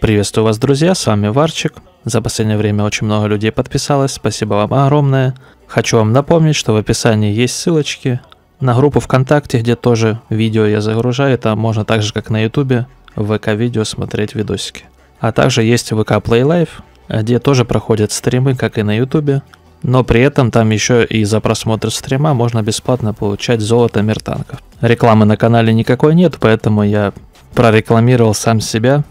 Приветствую вас, друзья, с вами Варчик. За последнее время очень много людей подписалось, спасибо вам огромное. Хочу вам напомнить, что в описании есть ссылочки на группу ВКонтакте, где тоже видео я загружаю, там можно так же, как на Ютубе, в ВК-видео смотреть видосики. А также есть ВК Play Live, где тоже проходят стримы, как и на Ютубе. Но при этом там еще и за просмотр стрима можно бесплатно получать золото миртанков. Рекламы на канале никакой нет, поэтому я прорекламировал сам себя,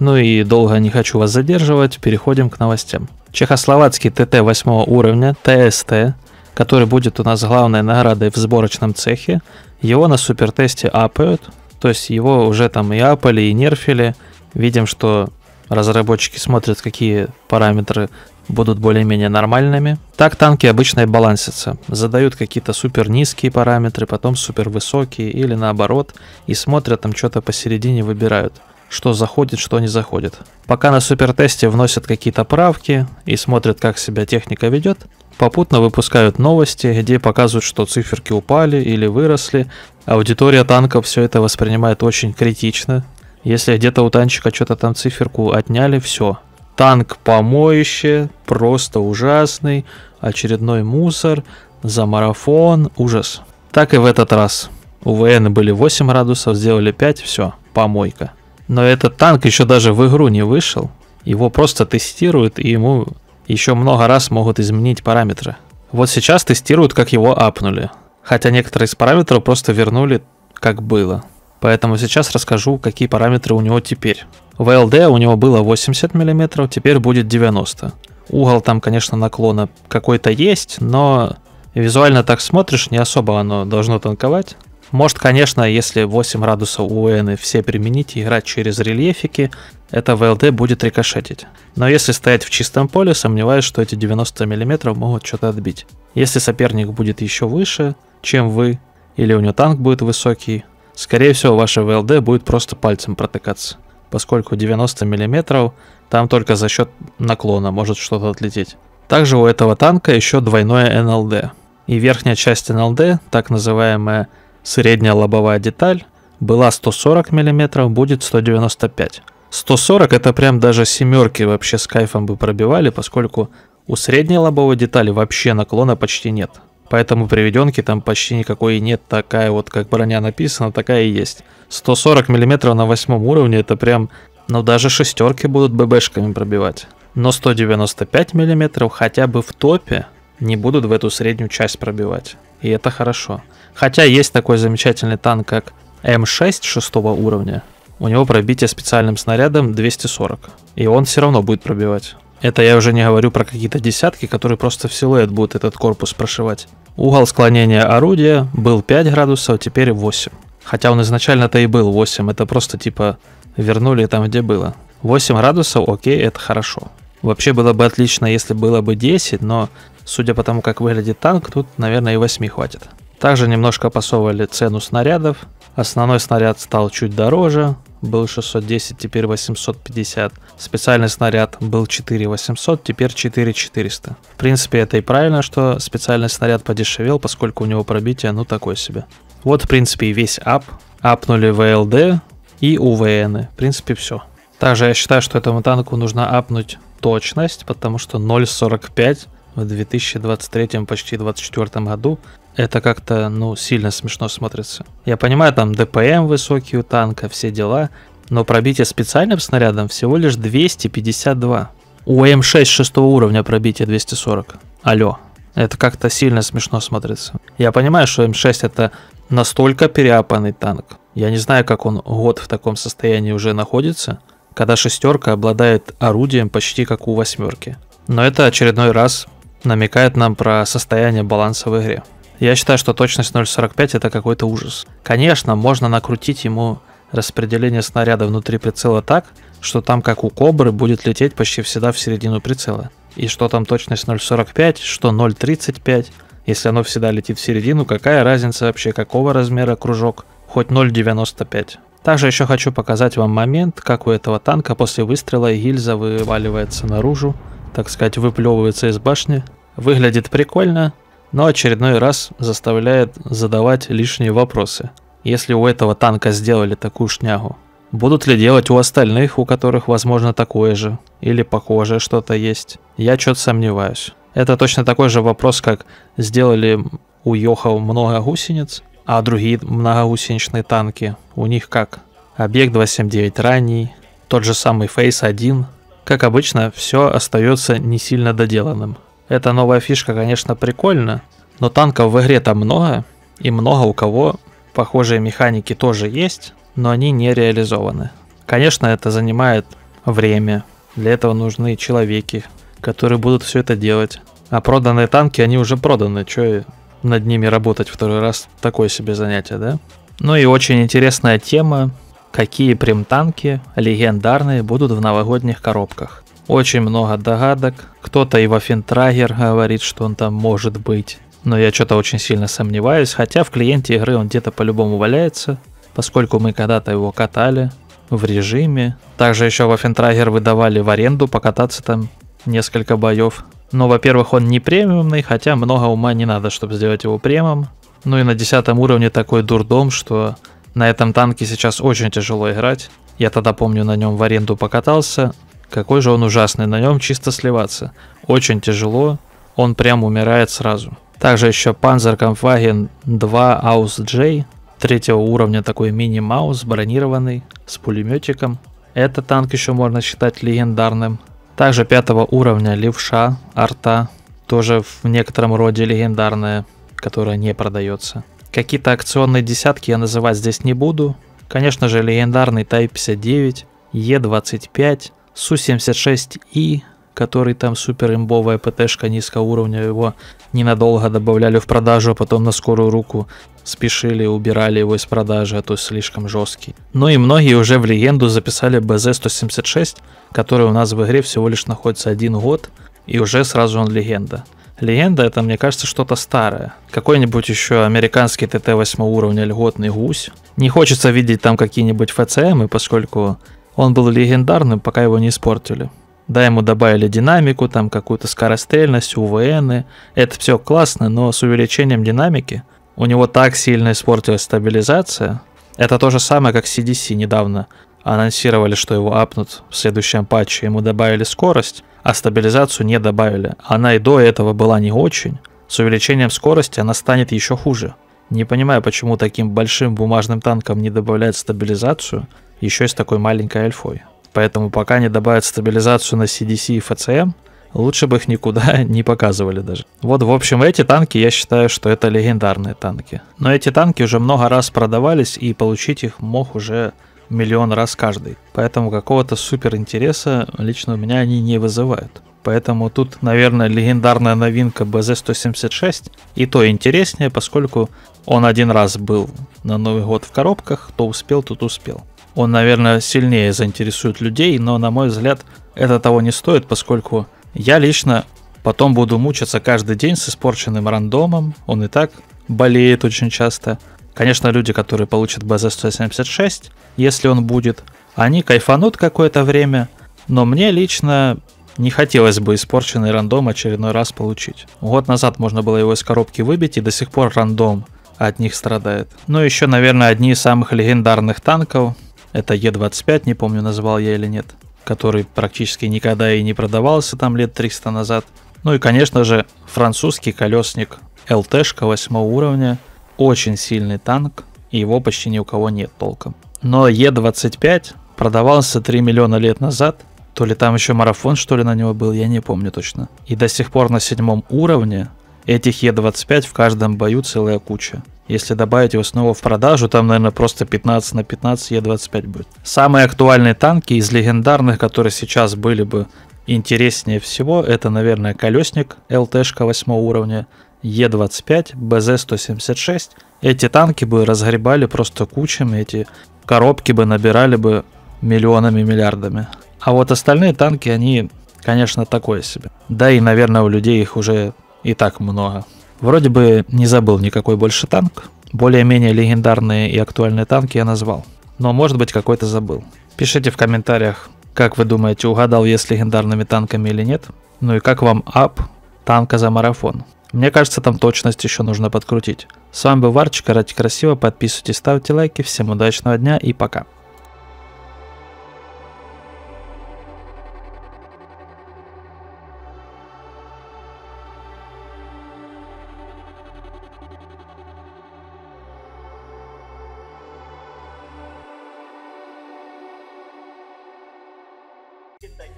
ну и долго не хочу вас задерживать, переходим к новостям. Чехословацкий ТТ 8 уровня ТСТ, который будет у нас главной наградой в сборочном цехе, его на супертесте апают, то есть его уже там и апали, и нерфили. Видим, что разработчики смотрят, какие параметры будут более-менее нормальными. Так танки обычно и балансятся. Задают какие-то супер низкие параметры, потом супер высокие или наоборот, и смотрят там что-то посередине выбирают что заходит, что не заходит. Пока на супертесте вносят какие-то правки и смотрят, как себя техника ведет, попутно выпускают новости, где показывают, что циферки упали или выросли. Аудитория танков все это воспринимает очень критично. Если где-то у танчика что-то там циферку отняли, все. Танк помоище, просто ужасный, очередной мусор, за марафон, ужас. Так и в этот раз. У ВН были 8 градусов, сделали 5, все, помойка. Но этот танк еще даже в игру не вышел. Его просто тестируют, и ему еще много раз могут изменить параметры. Вот сейчас тестируют, как его апнули. Хотя некоторые из параметров просто вернули, как было. Поэтому сейчас расскажу, какие параметры у него теперь. В LD у него было 80 мм, теперь будет 90. Угол там, конечно, наклона какой-то есть, но визуально так смотришь, не особо оно должно танковать. Может, конечно, если 8 градусов УН и все применить и играть через рельефики, это ВЛД будет рикошетить. Но если стоять в чистом поле, сомневаюсь, что эти 90 мм могут что-то отбить. Если соперник будет еще выше, чем вы, или у него танк будет высокий, скорее всего, ваше ВЛД будет просто пальцем протыкаться. Поскольку 90 мм, там только за счет наклона может что-то отлететь. Также у этого танка еще двойное НЛД. И верхняя часть НЛД, так называемая Средняя лобовая деталь была 140 мм, будет 195 140 это прям даже семерки вообще с кайфом бы пробивали, поскольку у средней лобовой детали вообще наклона почти нет. Поэтому приведенки там почти никакой и нет, такая вот как броня написана, такая и есть. 140 мм на восьмом уровне это прям, ну даже шестерки будут ББшками пробивать. Но 195 мм хотя бы в топе не будут в эту среднюю часть пробивать. И это хорошо. Хотя есть такой замечательный танк, как М6 шестого уровня. У него пробитие специальным снарядом 240. И он все равно будет пробивать. Это я уже не говорю про какие-то десятки, которые просто в силуэт будут этот корпус прошивать. Угол склонения орудия был 5 градусов, а теперь 8. Хотя он изначально-то и был 8, это просто типа вернули там, где было. 8 градусов, окей, это хорошо. Вообще было бы отлично, если было бы 10, но судя по тому, как выглядит танк, тут, наверное, и 8 хватит. Также немножко посовывали цену снарядов. Основной снаряд стал чуть дороже, был 610, теперь 850. Специальный снаряд был 4800, теперь 4400. В принципе, это и правильно, что специальный снаряд подешевел, поскольку у него пробитие, ну, такое себе. Вот, в принципе, и весь ап. Апнули ВЛД и УВН. В принципе, все. Также я считаю, что этому танку нужно апнуть точность, потому что 0.45 в 2023 почти 2024 году, это как-то, ну, сильно смешно смотрится. Я понимаю, там ДПМ высокий у танка, все дела, но пробитие специальным снарядом всего лишь 252. У М6 шестого уровня пробитие 240. Алло. Это как-то сильно смешно смотрится. Я понимаю, что М6 это настолько переапанный танк. Я не знаю, как он год в таком состоянии уже находится, когда шестерка обладает орудием почти как у восьмерки. Но это очередной раз намекает нам про состояние баланса в игре. Я считаю, что точность 0.45 это какой-то ужас. Конечно, можно накрутить ему распределение снаряда внутри прицела так, что там как у кобры будет лететь почти всегда в середину прицела. И что там точность 0.45, что 0.35, если оно всегда летит в середину, какая разница вообще, какого размера кружок, хоть 0.95. Также еще хочу показать вам момент, как у этого танка после выстрела гильза вываливается наружу, так сказать, выплевывается из башни. Выглядит прикольно, но очередной раз заставляет задавать лишние вопросы. Если у этого танка сделали такую шнягу, будут ли делать у остальных, у которых, возможно, такое же или похожее что-то есть? Я что-то сомневаюсь. Это точно такой же вопрос, как сделали у Йохов много гусениц, а другие многогусеничные танки, у них как? Объект а 279 ранний, тот же самый Фейс 1, как обычно, все остается не сильно доделанным. Эта новая фишка, конечно, прикольна, но танков в игре там много, и много у кого похожие механики тоже есть, но они не реализованы. Конечно, это занимает время, для этого нужны человеки, которые будут все это делать. А проданные танки, они уже проданы, что над ними работать второй раз, такое себе занятие, да? Ну и очень интересная тема, Какие прем-танки легендарные будут в новогодних коробках? Очень много догадок. Кто-то и Вафентрагер говорит, что он там может быть. Но я что-то очень сильно сомневаюсь, хотя в клиенте игры он где-то по-любому валяется, поскольку мы когда-то его катали в режиме. Также еще Вафентрагер выдавали в аренду покататься там несколько боев. Но, во-первых, он не премиумный, хотя много ума не надо, чтобы сделать его премом. Ну и на десятом уровне такой дурдом, что на этом танке сейчас очень тяжело играть. Я тогда помню на нем в аренду покатался. Какой же он ужасный, на нем чисто сливаться. Очень тяжело, он прям умирает сразу. Также еще Panzerkampfwagen 2 Aus J, третьего уровня такой мини-маус, бронированный, с пулеметиком. Этот танк еще можно считать легендарным. Также пятого уровня левша, арта, тоже в некотором роде легендарная, которая не продается. Какие-то акционные десятки я называть здесь не буду. Конечно же, легендарный Type-59, E25, Су-76И, который там супер имбовая ПТшка низкого уровня, его ненадолго добавляли в продажу, а потом на скорую руку спешили, убирали его из продажи, а то слишком жесткий. Ну и многие уже в легенду записали БЗ-176, который у нас в игре всего лишь находится один год, и уже сразу он легенда. Легенда это, мне кажется, что-то старое. Какой-нибудь еще американский ТТ-8 уровня льготный гусь. Не хочется видеть там какие-нибудь ФЦМы, поскольку он был легендарным, пока его не испортили. Да, ему добавили динамику, там какую-то скорострельность, УВНы. Это все классно, но с увеличением динамики у него так сильно испортилась стабилизация, это то же самое, как CDC недавно анонсировали, что его апнут в следующем патче. Ему добавили скорость, а стабилизацию не добавили. Она и до этого была не очень. С увеличением скорости она станет еще хуже. Не понимаю, почему таким большим бумажным танком не добавляют стабилизацию, еще и с такой маленькой альфой. Поэтому пока не добавят стабилизацию на CDC и FCM, Лучше бы их никуда не показывали даже. Вот, в общем, эти танки, я считаю, что это легендарные танки. Но эти танки уже много раз продавались, и получить их мог уже миллион раз каждый. Поэтому какого-то супер интереса лично у меня они не вызывают. Поэтому тут, наверное, легендарная новинка бз 176 и то интереснее, поскольку он один раз был на Новый год в коробках, кто успел, тот успел. Он, наверное, сильнее заинтересует людей, но, на мой взгляд, это того не стоит, поскольку я лично потом буду мучаться каждый день с испорченным рандомом. Он и так болеет очень часто. Конечно, люди, которые получат BZ-176, если он будет, они кайфанут какое-то время, но мне лично не хотелось бы испорченный рандом очередной раз получить. Год назад можно было его из коробки выбить, и до сих пор рандом от них страдает. Ну еще, наверное, одни из самых легендарных танков. Это Е-25, не помню, называл я или нет который практически никогда и не продавался там лет 300 назад. Ну и, конечно же, французский колесник ЛТшка 8 уровня. Очень сильный танк, и его почти ни у кого нет толком. Но Е-25 продавался 3 миллиона лет назад, то ли там еще марафон, что ли, на него был, я не помню точно. И до сих пор на седьмом уровне этих Е-25 в каждом бою целая куча. Если добавить его снова в продажу, там, наверное, просто 15 на 15 Е25 будет. Самые актуальные танки из легендарных, которые сейчас были бы интереснее всего, это, наверное, колесник ЛТшка 8 уровня, Е25, БЗ-176. Эти танки бы разгребали просто кучами, эти коробки бы набирали бы миллионами, миллиардами. А вот остальные танки, они, конечно, такое себе. Да и, наверное, у людей их уже и так много. Вроде бы не забыл никакой больше танк. Более-менее легендарные и актуальные танки я назвал. Но может быть какой-то забыл. Пишите в комментариях, как вы думаете, угадал я с легендарными танками или нет. Ну и как вам ап танка за марафон. Мне кажется, там точность еще нужно подкрутить. С вами был Варчик, карать красиво, подписывайтесь, ставьте лайки, всем удачного дня и пока.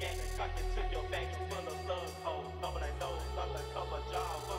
And cock it to your back, full of love holes, bubbling nose, undercover job.